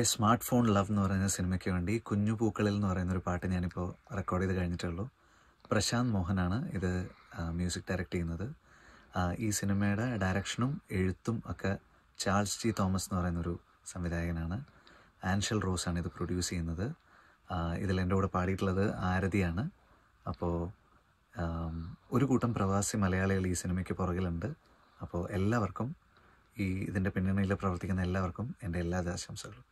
A smart phone love എന്ന് പറയുന്ന സിനിമയ്ക്ക് വേണ്ടി കുഞ്ഞു പൂക്കളിൽ എന്ന് പറയുന്ന ഒരു പാട്ട് ഞാനിപ്പോൾ റെക്കോർഡ് ചെയ്ത് കഴിഞ്ഞിട്ടുള്ളൂ പ്രശാന്ത് മോഹനാണ് ഇത് മ്യൂസിക് ഡയറക്റ്റ് ചെയ്യുന്നത് ഈ സിനിമയുടെ ഡയറക്ഷനും എഴുത്തും ഒക്കെ ചാൾസ് ജി തോമസ് എന്ന് പറയുന്നൊരു സംവിധായകനാണ് ആൻഷൽ റോസാണ് ഇത് പ്രൊഡ്യൂസ് ചെയ്യുന്നത് ഇതിൽ എൻ്റെ കൂടെ പാടിയിട്ടുള്ളത് ആരതിയാണ് അപ്പോൾ ഒരു കൂട്ടം പ്രവാസി മലയാളികൾ ഈ സിനിമയ്ക്ക് പുറകിലുണ്ട് അപ്പോൾ എല്ലാവർക്കും ഈ ഇതിൻ്റെ പിന്നണിയിൽ പ്രവർത്തിക്കുന്ന എല്ലാവർക്കും എൻ്റെ എല്ലാ ആശംസകളും